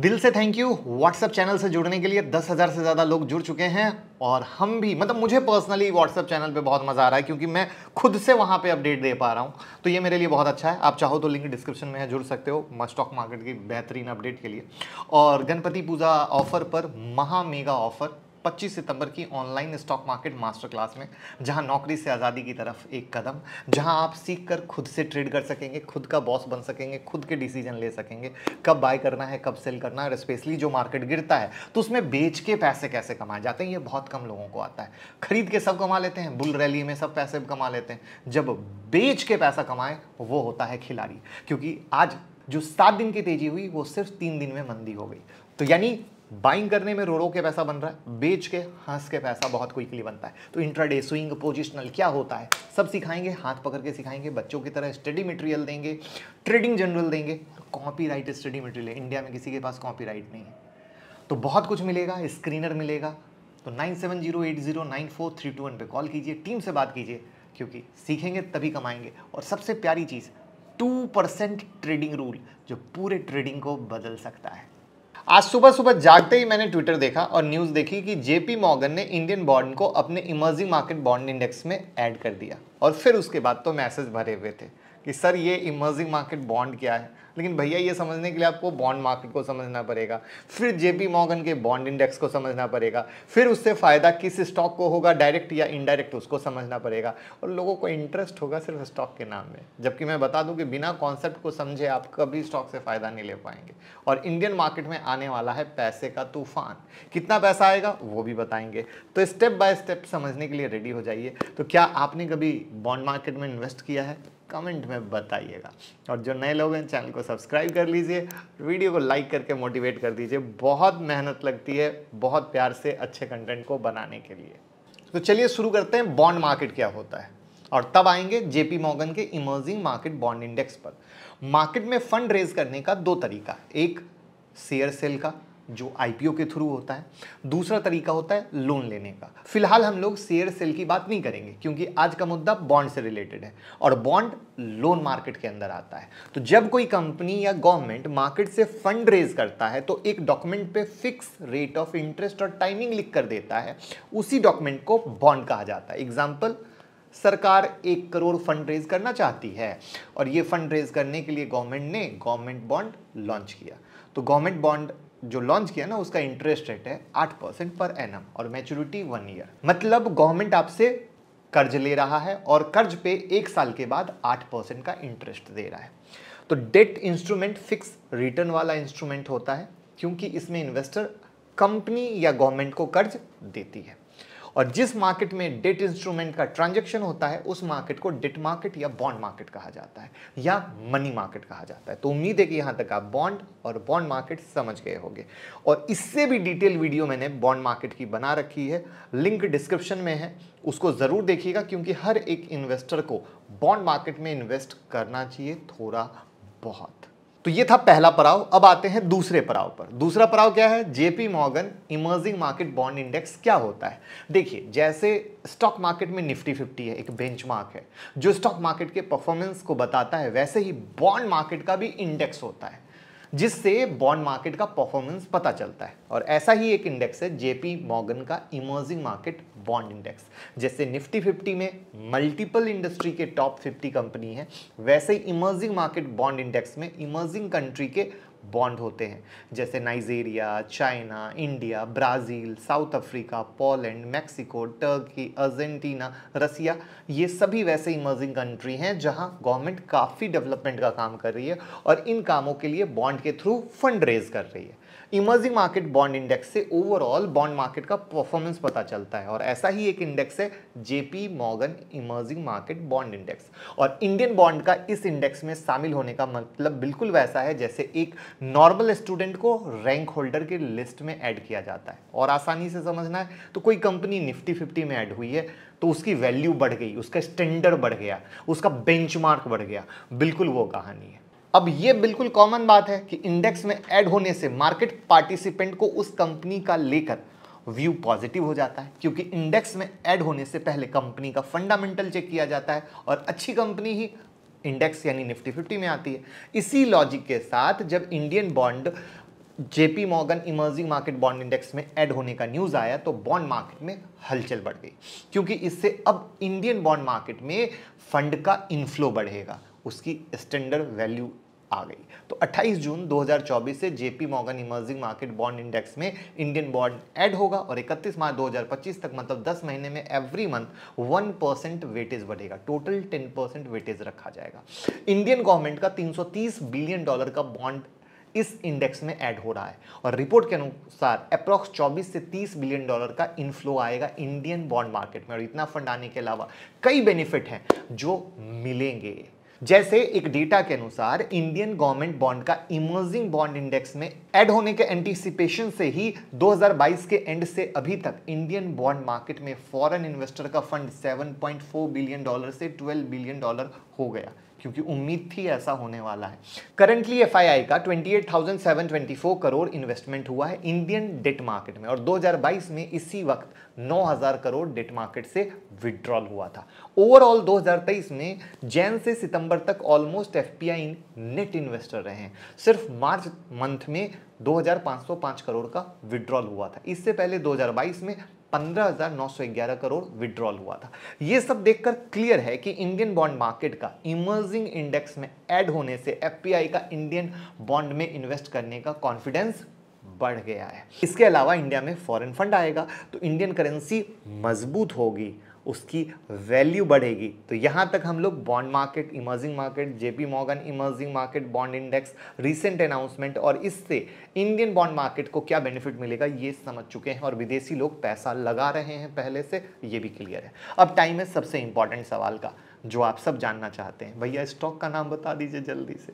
दिल से thank you WhatsApp channel से जुड़ने के लिए दस हज़ार से ज़्यादा लोग जुड़ चुके हैं और हम भी मतलब मुझे पर्सनली व्हाट्सएप चैनल पे बहुत मज़ा आ रहा है क्योंकि मैं खुद से वहाँ पे अपडेट दे पा रहा हूँ तो ये मेरे लिए बहुत अच्छा है आप चाहो तो लिंक डिस्क्रिप्शन में है जुड़ सकते हो स्टॉक मार्केट की बेहतरीन अपडेट के लिए और गणपति पूजा ऑफर पर महा मेगा ऑफर 25 सितंबर की online stock market master class में जहां नौकरी से आज़ादी की तरफ एक कदम जहां आप सीख कर खुद से ट्रेड कर सकेंगे खुद का बॉस बन सकेंगे खुद के डिसीजन ले सकेंगे कब बाय करना है कब सेल करना है और स्पेशली जो मार्केट गिरता है तो उसमें बेच के पैसे कैसे कमाए जाते हैं ये बहुत कम लोगों को आता है खरीद के सब कमा लेते हैं बुल रैली में सब पैसे कमा लेते हैं जब बेच के पैसा कमाएं वो होता है खिलाड़ी क्योंकि आज जो सात दिन की तेजी हुई वो सिर्फ तीन दिन में मंदी हो गई तो यानी बाइंग करने में रो रो के पैसा बन रहा है बेच के हंस के पैसा बहुत क्विकली बनता है तो इंट्राडे स्विंग पोजिशनल क्या होता है सब सिखाएंगे हाथ पकड़ के सिखाएंगे बच्चों की तरह स्टडी मटेरियल देंगे ट्रेडिंग जनरल देंगे copyright study material India में किसी के पास कॉपी राइट नहीं है तो बहुत कुछ मिलेगा स्क्रीनर मिलेगा तो nine seven zero eight zero nine four three two one call कीजिए टीम से बात कीजिए क्योंकि सीखेंगे तभी कमाएंगे और सबसे प्यारी चीज़ टू परसेंट ट्रेडिंग रूल जो पूरे ट्रेडिंग को बदल सकता है आज सुबह सुबह जागते ही मैंने ट्विटर देखा और न्यूज़ देखी कि जेपी मॉर्गन ने इंडियन बॉन्ड को अपने इमर्जिंग मार्केट बॉन्ड इंडेक्स में ऐड कर दिया और फिर उसके बाद तो मैसेज भरे हुए थे कि सर ये इमर्जिंग मार्केट बॉन्ड क्या है लेकिन भैया ये समझने के लिए आपको बॉन्ड मार्केट को समझना पड़ेगा फिर जेपी मॉगन के बॉन्ड इंडेक्स को समझना पड़ेगा फिर उससे फ़ायदा किस स्टॉक को होगा डायरेक्ट या इनडायरेक्ट उसको समझना पड़ेगा और लोगों को इंटरेस्ट होगा सिर्फ स्टॉक के नाम में जबकि मैं बता दूं कि बिना कॉन्सेप्ट को समझे आप कभी स्टॉक से फ़ायदा नहीं ले पाएंगे और इंडियन मार्केट में आने वाला है पैसे का तूफान कितना पैसा आएगा वो भी बताएंगे तो स्टेप बाय स्टेप समझने के लिए रेडी हो जाइए तो क्या आपने कभी बॉन्ड मार्केट में इन्वेस्ट किया है कमेंट में बताइएगा और जो नए लोग हैं चैनल को सब्सक्राइब कर लीजिए वीडियो को लाइक करके मोटिवेट कर दीजिए बहुत मेहनत लगती है बहुत प्यार से अच्छे कंटेंट को बनाने के लिए तो चलिए शुरू करते हैं बॉन्ड मार्केट क्या होता है और तब आएंगे जेपी मॉगन के इमर्जिंग मार्केट बॉन्ड इंडेक्स पर मार्केट में फंड रेज करने का दो तरीका एक शेयर सेल का जो आईपीओ के थ्रू होता है दूसरा तरीका होता है लोन लेने का फिलहाल हम लोग शेयर सेल की बात नहीं करेंगे क्योंकि आज का मुद्दा बॉन्ड से रिलेटेड है और बॉन्ड लोन मार्केट के अंदर आता है तो जब कोई कंपनी या गवर्नमेंट मार्केट से फंड रेज करता है तो एक डॉक्यूमेंट पे फिक्स रेट ऑफ इंटरेस्ट और टाइमिंग लिख कर देता है उसी डॉक्यूमेंट को बॉन्ड कहा जाता है एग्जाम्पल सरकार एक करोड़ फंड रेज करना चाहती है और ये फंड रेज करने के लिए गवर्नमेंट ने गवर्नमेंट बॉन्ड लॉन्च किया तो गवर्नमेंट बॉन्ड जो लॉन्च किया ना उसका इंटरेस्ट रेट है आठ परसेंट पर एम और मेच्योरिटी वन ईयर मतलब गवर्नमेंट आपसे कर्ज ले रहा है और कर्ज पे एक साल के बाद आठ परसेंट का इंटरेस्ट दे रहा है तो डेट इंस्ट्रूमेंट फिक्स रिटर्न वाला इंस्ट्रूमेंट होता है क्योंकि इसमें इन्वेस्टर कंपनी या गवर्नमेंट को कर्ज देती है और जिस मार्केट में डेट इंस्ट्रूमेंट का ट्रांजेक्शन होता है उस मार्केट को डेट मार्केट या बॉन्ड मार्केट कहा जाता है या मनी मार्केट कहा जाता है तो उम्मीद है कि यहाँ तक आप बॉन्ड और बॉन्ड मार्केट समझ गए होंगे और इससे भी डिटेल वीडियो मैंने बॉन्ड मार्केट की बना रखी है लिंक डिस्क्रिप्शन में है उसको ज़रूर देखिएगा क्योंकि हर एक इन्वेस्टर को बॉन्ड मार्केट में इन्वेस्ट करना चाहिए थोड़ा बहुत तो ये था पहला पड़ाव अब आते हैं दूसरे पड़ाव पर दूसरा पड़ाव क्या है JP Morgan emerging market bond index क्या होता है देखिए जैसे स्टॉक मार्केट में निफ्टी फिफ्टी है एक बेंचमार्क है जो स्टॉक मार्केट के परफॉर्मेंस को बताता है वैसे ही बॉन्ड मार्केट का भी इंडेक्स होता है जिससे बॉन्ड मार्केट का परफॉर्मेंस पता चलता है और ऐसा ही एक इंडेक्स है जेपी मॉगन का इमर्जिंग मार्केट बॉन्ड इंडेक्स जैसे निफ्टी फिफ्टी में मल्टीपल इंडस्ट्री के टॉप फिफ्टी कंपनी है वैसे ही इमर्जिंग मार्केट बॉन्ड इंडेक्स में इमर्जिंग कंट्री के बॉन्ड होते हैं जैसे Nigeria China India Brazil South Africa Poland Mexico Turkey Argentina Russia ये सभी वैसे इमर्जिंग कंट्री हैं जहां गवर्नमेंट काफ़ी डेवलपमेंट का काम कर रही है और इन कामों के लिए बॉन्ड के थ्रू फंड रेज कर रही है इमर्जिंग मार्केट बॉन्ड इंडेक्स से ओवरऑल बॉन्ड मार्केट का परफॉर्मेंस पता चलता है और ऐसा ही एक इंडेक्स है JP Morgan emerging market bond index और इंडियन बॉन्ड का इस इंडेक्स में शामिल होने का मतलब बिल्कुल वैसा है जैसे एक नॉर्मल स्टूडेंट को रैंक होल्डर के लिस्ट में ऐड किया जाता है और आसानी से समझना है तो कोई कंपनी निफ्टी फिफ्टी में ऐड हुई है तो उसकी वैल्यू बढ़ गई उसका स्टैंडर्ड बढ़ गया उसका बेंचमार्क बढ़ गया बिल्कुल वो कहानी है अब ये बिल्कुल कॉमन बात है कि इंडेक्स में ऐड होने से मार्केट पार्टिसिपेंट को उस कंपनी का लेकर व्यू पॉजिटिव हो जाता है क्योंकि इंडेक्स में ऐड होने से पहले कंपनी का फंडामेंटल चेक किया जाता है और अच्छी कंपनी ही इंडेक्स यानी निफ्टी फिफ्टी में आती है इसी लॉजिक के साथ जब Indian bond JP Morgan emerging market bond index में ऐड होने का न्यूज़ आया तो बॉन्ड मार्केट में हलचल बढ़ गई क्योंकि इससे अब इंडियन बॉन्ड मार्केट में फंड का इन्फ्लो बढ़ेगा उसकी स्टैंडर्ड वैल्यू आ गई तो 28 जून 2024 से JP Morgan emerging market bond index में इंडियन बॉन्ड ऐड होगा और 31 मार्च 2025 तक मतलब 10 महीने में एवरी मंथ 1 परसेंट वेटेज बढ़ेगा टोटल 10 परसेंट वेटेज रखा जाएगा इंडियन गवर्नमेंट का 330 बिलियन डॉलर का बॉन्ड इस इंडेक्स में ऐड हो रहा है और रिपोर्ट के अनुसार अप्रॉक्स 24 से 30 बिलियन डॉलर का इनफ्लो आएगा इंडियन बॉन्ड मार्केट में और इतना फंड आने के अलावा कई बेनिफिट हैं जो मिलेंगे जैसे एक डेटा के अनुसार इंडियन गवर्नमेंट बॉन्ड का इमर्जिंग बॉन्ड इंडेक्स में ऐड होने के एंटीसिपेशन से ही 2022 के एंड से अभी तक इंडियन बॉन्ड मार्केट में फॉरेन इन्वेस्टर का फंड 7.4 बिलियन डॉलर से 12 बिलियन डॉलर हो गया क्योंकि उम्मीद थी ऐसा होने वाला है करंटली एफ का 28,724 करोड़ इन्वेस्टमेंट हुआ है इंडियन डेट मार्केट में और 2022 में इसी वक्त 9,000 करोड़ डेट मार्केट से विड्रॉल हुआ था ओवरऑल 2023 में जैन से सितंबर तक ऑलमोस्ट एफ नेट इन्वेस्टर रहे हैं सिर्फ मार्च मंथ में 2,505 करोड़ का विड्रॉल हुआ था इससे पहले 2022 में पंद्रह करोड़ विड्रॉल हुआ था यह सब देखकर क्लियर है कि इंडियन बॉन्ड मार्केट का इमर्जिंग इंडेक्स में ऐड होने से एफ का इंडियन बॉन्ड में इन्वेस्ट करने का कॉन्फिडेंस बढ़ गया है इसके अलावा इंडिया में फॉरेन फंड आएगा तो इंडियन करेंसी मजबूत होगी उसकी वैल्यू बढ़ेगी तो यहाँ तक हम लोग bond market emerging market JP Morgan emerging market bond index recent announcement और इससे इंडियन बॉन्ड मार्केट को क्या बेनिफिट मिलेगा ये समझ चुके हैं और विदेशी लोग पैसा लगा रहे हैं पहले से ये भी क्लियर है अब टाइम है सबसे इंपॉर्टेंट सवाल का जो आप सब जानना चाहते हैं भैया स्टॉक का नाम बता दीजिए जल्दी से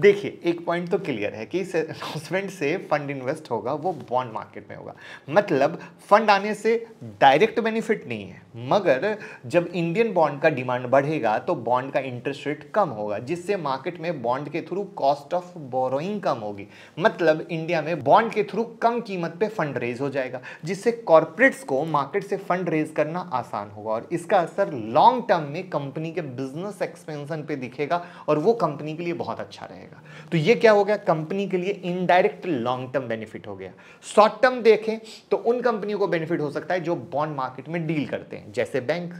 देखिए एक पॉइंट तो क्लियर है कि इस अनाउंसमेंट से फंड इन्वेस्ट होगा वो बॉन्ड मार्केट में होगा मतलब फंड आने से डायरेक्ट बेनिफिट नहीं है मगर जब इंडियन बॉन्ड का डिमांड बढ़ेगा तो बॉन्ड का इंटरेस्ट रेट कम होगा जिससे मार्केट में बॉन्ड के थ्रू कॉस्ट ऑफ बोरोइंग कम होगी मतलब इंडिया में बॉन्ड के थ्रू कम कीमत पे फंड रेज हो जाएगा जिससे कॉरपोरेट्स को मार्केट से फंड रेज करना आसान होगा और इसका असर लॉन्ग टर्म में कंपनी कंपनी के बिजनेस एक्सपेंशन पे दिखेगा और वो कंपनी के लिए बहुत अच्छा रहेगा तो ये क्या हो गया कंपनी के लिए इनडायरेक्ट लॉन्ग टर्म बेनिफिट हो गया शॉर्ट टर्म देखें तो उन कंपनियों को बेनिफिट हो सकता है जो बॉन्ड मार्केट में डील करते हैं जैसे bank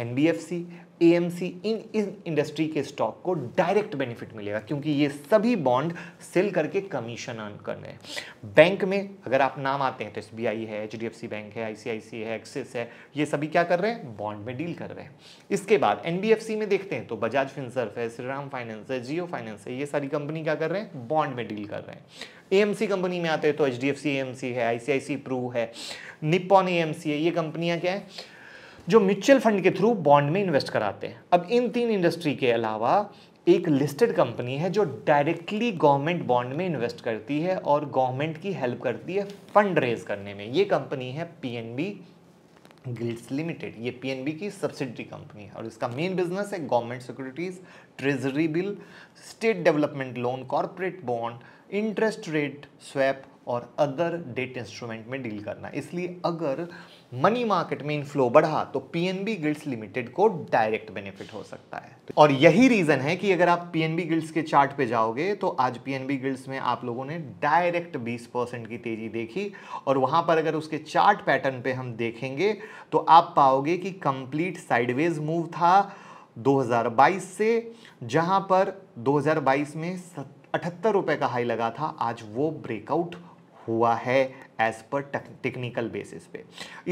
N B F C A M C इन इस इंडस्ट्री के स्टॉक को डायरेक्ट बेनिफिट मिलेगा क्योंकि ये सभी बॉन्ड सेल करके कमीशन अर्न कर रहे हैं बैंक में अगर आप नाम आते हैं तो एस बी आई है H D F C bank है आई सी आई सी है एक्सिस है ये सभी क्या कर रहे हैं बॉन्ड में डील कर रहे हैं इसके बाद एन बी एफ सी में देखते हैं तो बजाज फिनसर्फ है श्रीराम फाइनेंस है जियो फाइनेंस है ये सारी कंपनी क्या कर रहे हैं बॉन्ड में डील कर रहे हैं ए एम सी कंपनी में आते हैं तो H D F C A M C है I I C C Pru है निपॉन ए एम सी है ये कंपनियाँ क्या है जो म्यूचुअल फंड के थ्रू बॉन्ड में इन्वेस्ट कराते हैं अब इन तीन इंडस्ट्री के अलावा एक लिस्टेड कंपनी है जो डायरेक्टली गवर्नमेंट बॉन्ड में इन्वेस्ट करती है और गवर्नमेंट की हेल्प करती है फंड रेज करने में ये कंपनी है पीएनबी ग्रिड्स लिमिटेड ये पीएनबी की सब्सिडरी कंपनी है और इसका मेन बिजनेस है government securities treasury bill state development loan corporate bond interest rate swap और अदर डेट इंस्ट्रूमेंट में डील करना इसलिए अगर मनी मार्केट में इनफ्लो बढ़ा तो पीएनबी गिल्ड्स लिमिटेड को डायरेक्ट बेनिफिट हो सकता है और यही रीजन है कि अगर आप पीएनबी गिल्ड्स के चार्ट पे जाओगे तो आज पीएनबी गिल्ड्स में आप लोगों ने डायरेक्ट 20 परसेंट की तेजी देखी और वहां पर अगर उसके चार्ट पैटर्न पे हम देखेंगे तो आप पाओगे कि कंप्लीट साइडवेज मूव था 2022 से जहां पर 2022 में अठहत्तर रुपए का हाई लगा था आज वो ब्रेकआउट हुआ है एज पर टेक्निकल बेसिस पे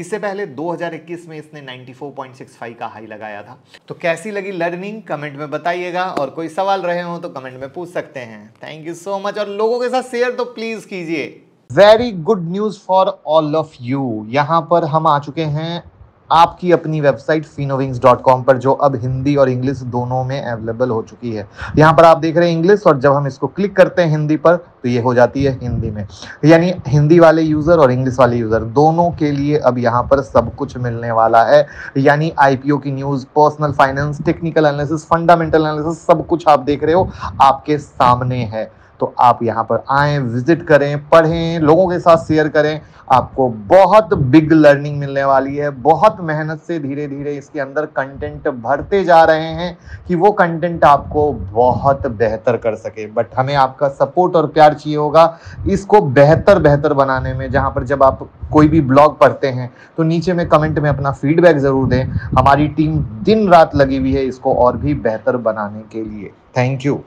इससे पहले 2021 में इसने 94.65 का हाई लगाया था तो कैसी लगी लर्निंग कमेंट में बताइएगा और कोई सवाल रहे हो तो कमेंट में पूछ सकते हैं थैंक यू सो मच और लोगों के साथ शेयर तो प्लीज कीजिए very good news for all of you यहाँ पर हम आ चुके हैं आपकी अपनी वेबसाइट फिनोविंग्स पर जो अब हिंदी और इंग्लिश दोनों में अवेलेबल हो चुकी है यहाँ पर आप देख रहे हैं इंग्लिश और जब हम इसको क्लिक करते हैं हिंदी पर तो ये हो जाती है हिंदी में यानी हिंदी वाले यूज़र और इंग्लिश वाले यूज़र दोनों के लिए अब यहाँ पर सब कुछ मिलने वाला है यानी आईपीओ की news personal finance technical analysis fundamental analysis सब कुछ आप देख रहे हो आपके सामने है तो आप यहाँ पर आए विजिट करें पढ़ें लोगों के साथ शेयर करें आपको बहुत बिग लर्निंग मिलने वाली है बहुत मेहनत से धीरे धीरे इसके अंदर कंटेंट भरते जा रहे हैं कि वो कंटेंट आपको बहुत बेहतर कर सके बट हमें आपका सपोर्ट और प्यार चाहिए होगा इसको बेहतर बेहतर बनाने में जहाँ पर जब आप कोई भी ब्लॉग पढ़ते हैं तो नीचे में कमेंट में अपना फीडबैक ज़रूर दें हमारी टीम दिन रात लगी हुई है इसको और भी बेहतर बनाने के लिए थैंक यू